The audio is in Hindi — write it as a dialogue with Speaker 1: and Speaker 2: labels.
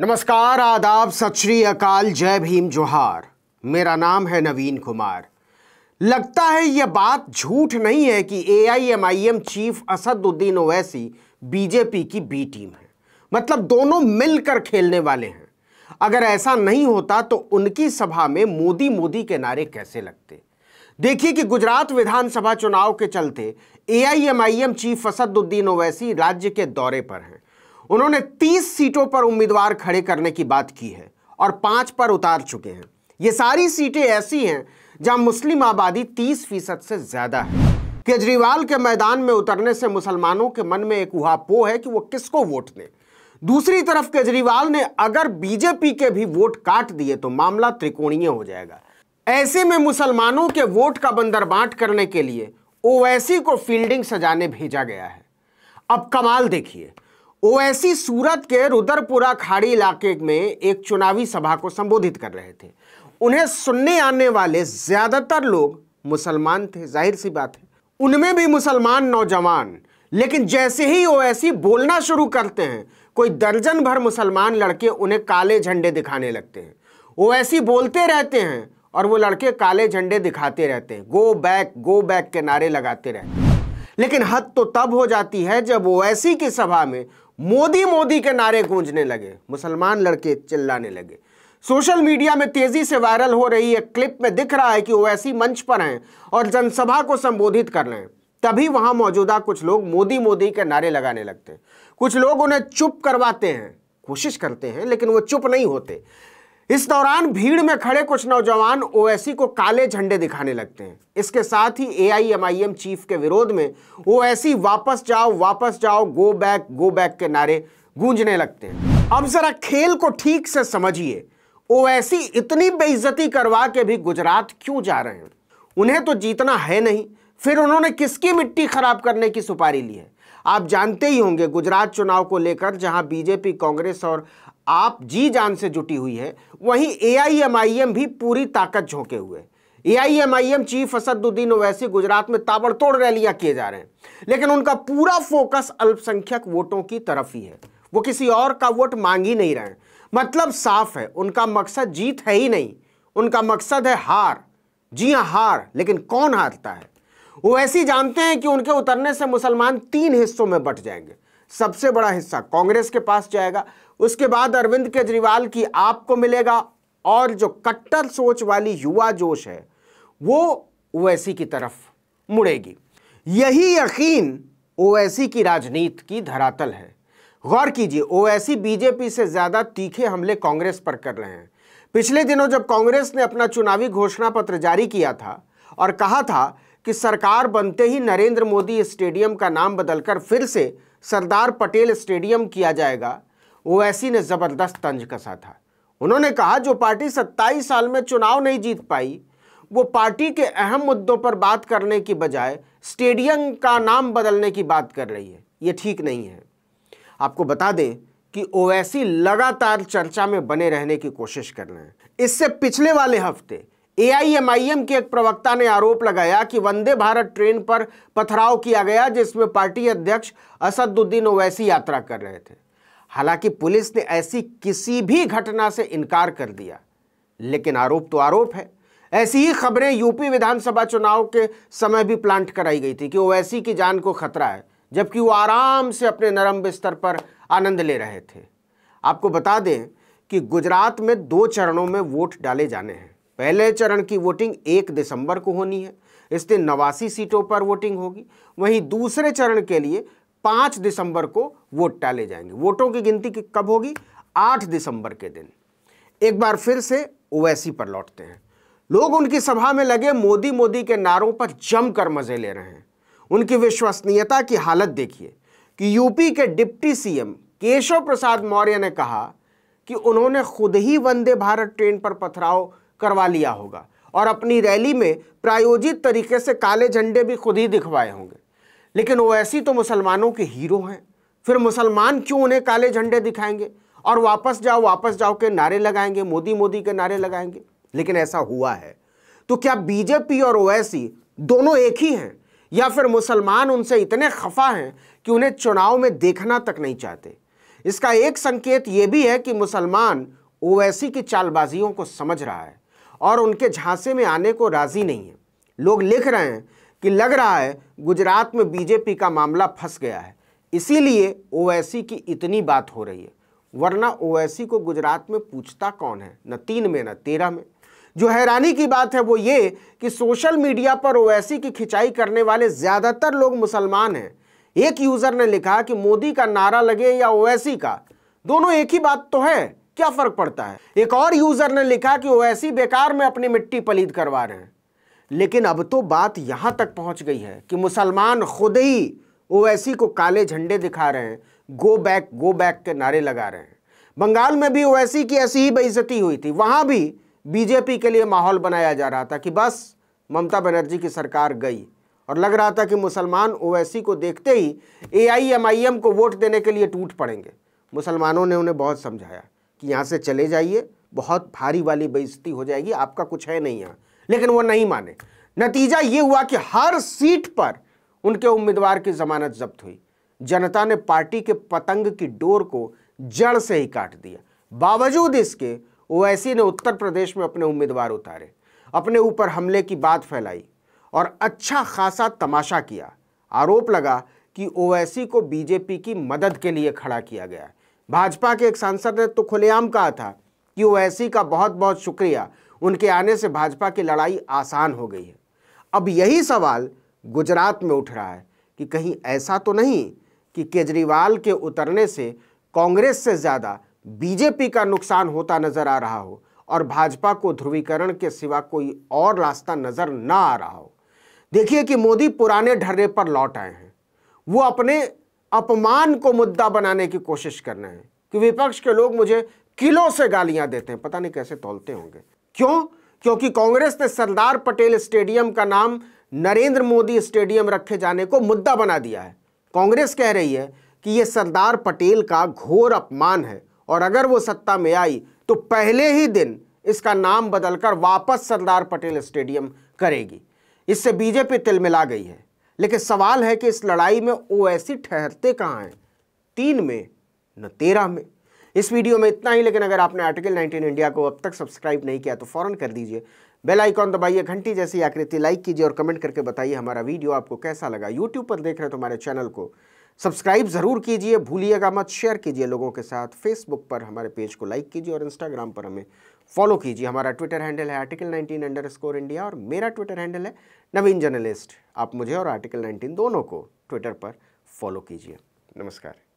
Speaker 1: नमस्कार आदाब सत श्री अकाल जय भीम जोहार मेरा नाम है नवीन कुमार लगता है यह बात झूठ नहीं है कि A I chief Asaduddin Owaisi BJP की बी टीम है मतलब दोनों मिलकर खेलने वाले हैं अगर ऐसा नहीं होता तो उनकी सभा में मोदी मोदी के नारे कैसे लगते देखिए कि गुजरात विधानसभा चुनाव के चलते एआईएमआईएम चीफ असदुद्दीन ओवैसी राज्य के दौरे पर हैं उन्होंने 30 सीटों पर उम्मीदवार खड़े करने की बात की है और पांच पर उतार चुके हैं ये सारी सीटें ऐसी हैं जहां मुस्लिम आबादी 30 फीसद से ज़्यादा है केजरीवाल के मैदान में उतरने से मुसलमानों के मन में एक उहापो है कि वो किसको वोट दें दूसरी तरफ केजरीवाल ने अगर बीजेपी के भी वोट काट दिए तो मामला त्रिकोणीय हो जाएगा ऐसे में मुसलमानों के वोट का बंदर बांट करने के लिए ओवैसी को फील्डिंग सजाने भेजा गया है अब कमाल देखिए ओवैसी सूरत के रुद्रपुरा खाड़ी इलाके में एक चुनावी सभा को संबोधित कर रहे थे उन्हें सुनने आने वाले ज़्यादातर लोग मुसलमान थे जाहिर सी बात है उनमें भी मुसलमान नौजवान लेकिन जैसे ही ओवैसी बोलना शुरू करते हैं कोई दर्जन भर मुसलमान लड़के उन्हें काले झंडे दिखाने लगते हैं ओवैसी बोलते रहते हैं और वो लड़के काले झंडे दिखाते रहते हैं गो बैक गो बैक के नारे लगाते रहते हैं लेकिन हद तो तब हो जाती है जब ओवैसी की सभा में मोदी मोदी के नारे गूंजने लगे मुसलमान लड़के चिल्लाने लगे सोशल मीडिया में तेजी से वायरल हो रही है क्लिप में दिख रहा है कि ओवैसी मंच पर हैं और जनसभा को संबोधित कर रहे हैं तभी वहां मौजूदा कुछ लोग मोदी मोदी के नारे लगाने लगते हैं कुछ लोग उन्हें चुप करवाते हैं कोशिश करते हैं लेकिन वो चुप नहीं होते इस दौरान भीड़ में खड़े कुछ नौजवान ओएसी को काले झंडे दिखाने लगते हैं इसके साथ ही एआईएमआईएम चीफ के विरोध में ओएसी वापस जाओ वापस जाओ गो बैक गो बैक के नारे गूंजने लगते हैं अब जरा खेल को ठीक से समझिए ओएसी इतनी बेइज्जती करवा के भी गुजरात क्यों जा रहे हैं उन्हें तो जीतना है नहीं फिर उन्होंने किसकी मिट्टी खराब करने की सुपारी ली है आप जानते ही होंगे गुजरात चुनाव को लेकर जहां बीजेपी कांग्रेस और आप जी जान से जुटी हुई है वहीं एआईएमआईएम भी पूरी ताकत झोंके हुए है एआईएमआईएम चीफ असदुद्दीन ओवैसी गुजरात में ताबड़तोड़ रैलियां किए जा रहे हैं लेकिन उनका पूरा फोकस अल्पसंख्यक वोटों की तरफ ही है वो किसी और का वोट मांग ही नहीं रहे मतलब साफ है उनका मकसद जीत है ही नहीं उनका मकसद है हार जी हाँ हार लेकिन कौन हारता है वो ओवैसी जानते हैं कि उनके उतरने से मुसलमान तीन हिस्सों में बट जाएंगे सबसे बड़ा हिस्सा कांग्रेस के पास जाएगा उसके बाद अरविंद केजरीवाल की आपको मिलेगा और जो कट्टर सोच वाली युवा जोश है वो ओवैसी की तरफ मुड़ेगी यही यकीन ओवैसी की राजनीति की धरातल है गौर कीजिए ओवैसी बीजेपी से ज़्यादा तीखे हमले कांग्रेस पर कर रहे हैं पिछले दिनों जब कांग्रेस ने अपना चुनावी घोषणा पत्र जारी किया था और कहा था कि सरकार बनते ही नरेंद्र मोदी स्टेडियम का नाम बदलकर फिर से सरदार पटेल स्टेडियम किया जाएगा ओवैसी ने ज़बरदस्त तंज कसा था उन्होंने कहा जो पार्टी 27 साल में चुनाव नहीं जीत पाई वो पार्टी के अहम मुद्दों पर बात करने की बजाय स्टेडियम का नाम बदलने की बात कर रही है ये ठीक नहीं है आपको बता दें कि ओवैसी लगातार चर्चा में बने रहने की कोशिश कर रहे हैं इससे पिछले वाले हफ्ते एआईएमआईएम के एक प्रवक्ता ने आरोप लगाया कि वंदे भारत ट्रेन पर पथराव किया गया जिसमें पार्टी अध्यक्ष असदुद्दीन ओवैसी यात्रा कर रहे थे हालांकि पुलिस ने ऐसी किसी भी घटना से इनकार कर दिया लेकिन आरोप तो आरोप है ऐसी ही खबरें यूपी विधानसभा चुनाव के समय भी प्लांट कराई गई थी कि ओवैसी की जान को खतरा है जबकि वो आराम से अपने नरम बिस्तर पर आनंद ले रहे थे आपको बता दें कि गुजरात में दो चरणों में वोट डाले जाने हैं पहले चरण की वोटिंग एक दिसंबर को होनी है इस दिन नवासी सीटों पर वोटिंग होगी वहीं दूसरे चरण के लिए पाँच दिसंबर को वोट डाले जाएंगे वोटों की गिनती कब होगी आठ दिसंबर के दिन एक बार फिर से ओवैसी पर लौटते हैं लोग उनकी सभा में लगे मोदी मोदी के नारों पर जमकर मजे ले रहे हैं उनकी विश्वसनीयता की हालत देखिए कि यूपी के डिप्टी सीएम केशव प्रसाद मौर्य ने कहा कि उन्होंने खुद ही वंदे भारत ट्रेन पर पथराव करवा लिया होगा और अपनी रैली में प्रायोजित तरीके से काले झंडे भी खुद ही दिखवाए होंगे लेकिन ओवैसी तो मुसलमानों के हीरो हैं फिर मुसलमान क्यों उन्हें काले झंडे दिखाएंगे और वापस जाओ वापस जाओ के नारे लगाएंगे मोदी मोदी के नारे लगाएंगे लेकिन ऐसा हुआ है तो क्या बीजेपी और ओवैसी दोनों एक ही हैं या फिर मुसलमान उनसे इतने खफा हैं कि उन्हें चुनाव में देखना तक नहीं चाहते इसका एक संकेत ये भी है कि मुसलमान ओवैसी की चालबाजियों को समझ रहा है और उनके झांसे में आने को राज़ी नहीं है लोग लिख रहे हैं कि लग रहा है गुजरात में बीजेपी का मामला फंस गया है इसीलिए ओवैसी की इतनी बात हो रही है वरना ओवैसी को गुजरात में पूछता कौन है न तीन में न तेरह में जो हैरानी की बात है वो ये कि सोशल मीडिया पर ओवैसी की खिंचाई करने वाले ज़्यादातर लोग मुसलमान हैं एक यूज़र ने लिखा कि मोदी का नारा लगे या ओवैसी का दोनों एक ही बात तो है क्या फर्क पड़ता है एक और यूजर ने लिखा कि वो ऐसी बेकार में अपनी मिट्टी पलीद करवा रहे हैं लेकिन अब तो बात यहां तक पहुंच गई है कि मुसलमान खुद ही ओवैसी को काले झंडे दिखा रहे हैं गो बैक गो बैक के नारे लगा रहे हैं बंगाल में भी ओवैसी की ऐसी ही बेइज्जती हुई थी वहां भी बीजेपी के लिए माहौल बनाया जा रहा था कि बस ममता बनर्जी की सरकार गई और लग रहा था कि मुसलमान ओवैसी को देखते ही एआईएमआईएम को वोट देने के लिए टूट पड़ेंगे मुसलमानों ने उन्हें बहुत समझाया कि यहाँ से चले जाइए बहुत भारी वाली बेइज्जती हो जाएगी आपका कुछ है नहीं यहाँ लेकिन वो नहीं माने नतीजा ये हुआ कि हर सीट पर उनके उम्मीदवार की जमानत जब्त हुई जनता ने पार्टी के पतंग की डोर को जड़ से ही काट दिया बावजूद इसके ओवैसी ने उत्तर प्रदेश में अपने उम्मीदवार उतारे अपने ऊपर हमले की बात फैलाई और अच्छा खासा तमाशा किया आरोप लगा कि ओवैसी को बीजेपी की मदद के लिए खड़ा किया गया भाजपा के एक सांसद ने तो खुलेआम कहा था कि ओवैसी का बहुत बहुत शुक्रिया उनके आने से भाजपा की लड़ाई आसान हो गई है अब यही सवाल गुजरात में उठ रहा है कि कहीं ऐसा तो नहीं कि केजरीवाल के उतरने से कांग्रेस से ज़्यादा बीजेपी का नुकसान होता नज़र आ रहा हो और भाजपा को ध्रुवीकरण के सिवा कोई और रास्ता नज़र ना आ रहा हो देखिए कि मोदी पुराने ढर्रे पर लौट आए हैं वो अपने अपमान को मुद्दा बनाने की कोशिश कर रहे हैं कि विपक्ष के लोग मुझे किलो से गालियां देते हैं पता नहीं कैसे तोलते होंगे क्यों क्योंकि कांग्रेस ने सरदार पटेल स्टेडियम का नाम नरेंद्र मोदी स्टेडियम रखे जाने को मुद्दा बना दिया है कांग्रेस कह रही है कि यह सरदार पटेल का घोर अपमान है और अगर वो सत्ता में आई तो पहले ही दिन इसका नाम बदलकर वापस सरदार पटेल स्टेडियम करेगी इससे बीजेपी तिलमिला गई है लेकिन सवाल है कि इस लड़ाई में ओवैसी ठहरते कहाँ हैं तीन में न तेरह में इस वीडियो में इतना ही लेकिन अगर आपने आर्टिकल 19 इंडिया को अब तक सब्सक्राइब नहीं किया तो फ़ौरन कर दीजिए बेल आइकॉन दबाइए घंटी जैसी आकृति लाइक कीजिए और कमेंट करके बताइए हमारा वीडियो आपको कैसा लगा यूट्यूब पर देख रहे हैं तो हमारे चैनल को सब्सक्राइब ज़रूर कीजिए भूलिएगा मत शेयर कीजिए लोगों के साथ फेसबुक पर हमारे पेज को लाइक कीजिए और इंस्टाग्राम पर हमें फॉलो कीजिए हमारा ट्विटर हैंडल है article nineteen underscore India और मेरा ट्विटर हैंडल है नवीन जर्नलिस्ट आप मुझे और आर्टिकल नाइनटीन दोनों को ट्विटर पर फॉलो कीजिए नमस्कार